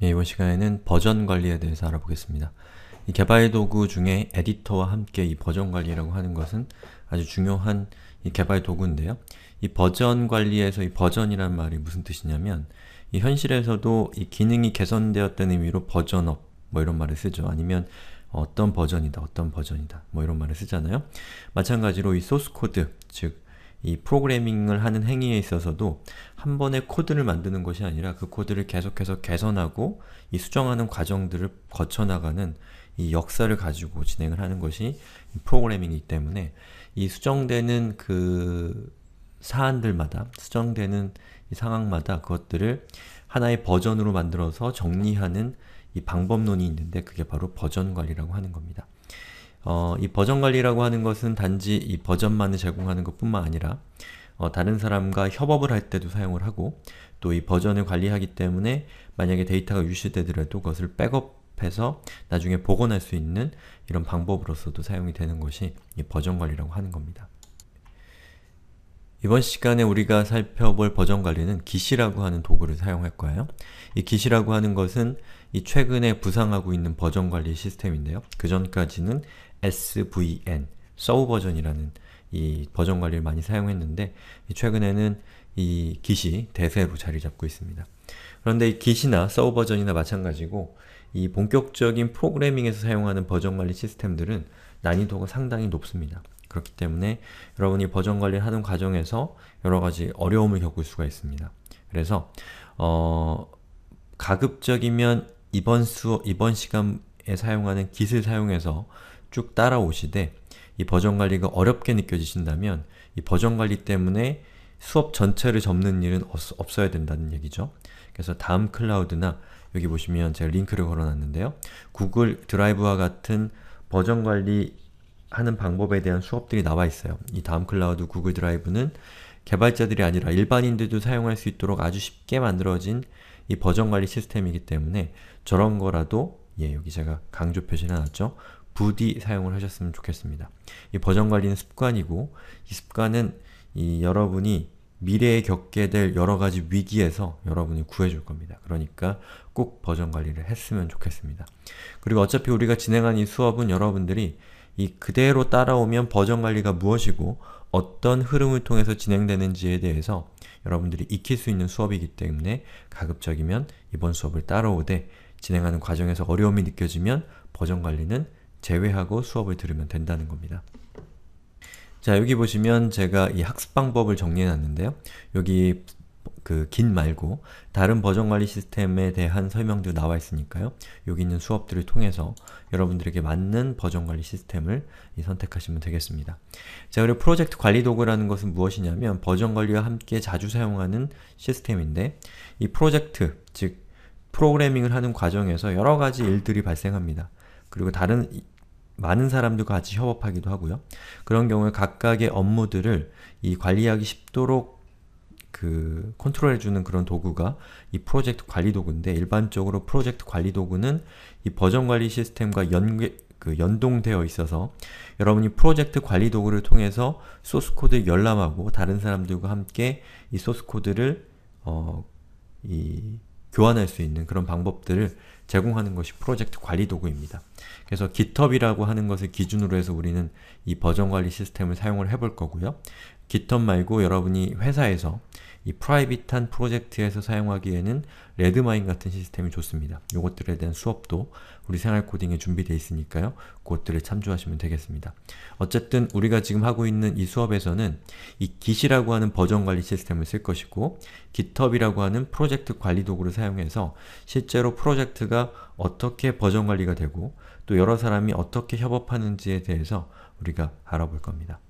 예, 이번 시간에는 버전 관리에 대해서 알아보겠습니다. 이 개발 도구 중에 에디터와 함께 이 버전 관리라고 하는 것은 아주 중요한 이 개발 도구인데요. 이 버전 관리에서 이 버전이란 말이 무슨 뜻이냐면 이 현실에서도 이 기능이 개선되었다는 의미로 버전업 뭐 이런 말을 쓰죠. 아니면 어떤 버전이다, 어떤 버전이다 뭐 이런 말을 쓰잖아요. 마찬가지로 이 소스 코드, 즉이 프로그래밍을 하는 행위에 있어서도 한 번에 코드를 만드는 것이 아니라 그 코드를 계속해서 개선하고 이 수정하는 과정들을 거쳐나가는 이 역사를 가지고 진행을 하는 것이 프로그래밍이기 때문에 이 수정되는 그 사안들마다 수정되는 상황마다 그것들을 하나의 버전으로 만들어서 정리하는 이 방법론이 있는데 그게 바로 버전관리라고 하는 겁니다. 어, 이 버전 관리라고 하는 것은 단지 이 버전만을 제공하는 것뿐만 아니라 어, 다른 사람과 협업을 할 때도 사용을 하고 또 이 버전을 관리하기 때문에 만약에 데이터가 유실되더라도 그것을 백업해서 나중에 복원할 수 있는 이런 방법으로서도 사용이 되는 것이 이 버전 관리라고 하는 겁니다. 이번 시간에 우리가 살펴볼 버전 관리는 기시라고 하는 도구를 사용할 거예요. 이 기시라고 하는 것은 이 최근에 부상하고 있는 버전 관리 시스템인데요. 그 전까지는 SVN, 서브 버전이라는 이 버전 관리를 많이 사용했는데 최근에는 이 기시, 대세로 자리 잡고 있습니다. 그런데 이 기시나 서브 버전이나 마찬가지고 이 본격적인 프로그래밍에서 사용하는 버전 관리 시스템들은 난이도가 상당히 높습니다. 그렇기 때문에 여러분이 버전 관리를 하는 과정에서 여러가지 어려움을 겪을 수가 있습니다. 그래서 어, 가급적이면 이번 수 이번 시간에 사용하는 g 을 사용해서 쭉 따라오시되 이 버전 관리가 어렵게 느껴지신다면 이 버전 관리 때문에 수업 전체를 접는 일은 없, 어야 된다는 얘기죠. 그래서 다음 클라우드나 여기 보시면 제가 링크를 걸어놨는데요. 구글 드라이브와 같은 버전 관리 하는 방법에 대한 수업들이 나와 있어요. 이 다음 클라우드 구글 드라이브는 개발자들이 아니라 일반인들도 사용할 수 있도록 아주 쉽게 만들어진 이 버전 관리 시스템이기 때문에 저런 거라도 예, 여기 제가 강조 표시해놨죠. 부디 사용을 하셨으면 좋겠습니다. 이 버전 관리는 습관이고 이 습관은 이 여러분이 미래에 겪게 될 여러가지 위기에서 여러분이 구해줄 겁니다. 그러니까 꼭 버전 관리를 했으면 좋겠습니다. 그리고 어차피 우리가 진행한 이 수업은 여러분들이 이 그대로 따라오면 버전 관리가 무엇이고 어떤 흐름을 통해서 진행되는지에 대해서 여러분들이 익힐 수 있는 수업이기 때문에 가급적이면 이번 수업을 따라오되 진행하는 과정에서 어려움이 느껴지면 버전 관리는 제외하고 수업을 들으면 된다는 겁니다. 자, 여기 보시면 제가 이 학습 방법을 정리해놨는데요. 여기 그긴 말고 다른 버전 관리 시스템에 대한 설명도 나와 있으니까요. 여기 있는 수업들을 통해서 여러분들에게 맞는 버전 관리 시스템을 선택하시면 되겠습니다. 자, 그리고 프로젝트 관리 도구라는 것은 무엇이냐면 버전 관리와 함께 자주 사용하는 시스템인데 이 프로젝트, 즉 프로그래밍을 하는 과정에서 여러가지 일들이 발생합니다. 그리고 다른 많은 사람들과 같이 협업하기도 하고요. 그런 경우에 각각의 업무들을 이 관리하기 쉽도록 그 컨트롤해주는 그런 도구가 이 프로젝트 관리 도구인데 일반적으로 프로젝트 관리 도구는 이 버전 관리 시스템과 연계, 그 연동되어 있어서 여러분이 프로젝트 관리 도구를 통해서 소스 코드에 열람하고 다른 사람들과 함께 이 소스 코드를 어, 이 교환할 수 있는 그런 방법들을 제공하는 것이 프로젝트 관리 도구입니다. 그래서 GitHub이라고 하는 것을 기준으로 해서 우리는 이 버전 관리 시스템을 사용을 해볼 거고요. GitHub 말고 여러분이 회사에서 이 프라이빗한 프로젝트에서 사용하기에는 레드마인 같은 시스템이 좋습니다. 이것들에 대한 수업도 우리 생활 코딩에 준비되어 있으니까요. 그것들을 참조하시면 되겠습니다. 어쨌든 우리가 지금 하고 있는 이 수업에서는 이 git이라고 하는 버전 관리 시스템을 쓸 것이고 github이라고 하는 프로젝트 관리 도구를 사용해서 실제로 프로젝트가 어떻게 버전 관리가 되고 또 여러 사람이 어떻게 협업하는지에 대해서 우리가 알아볼 겁니다.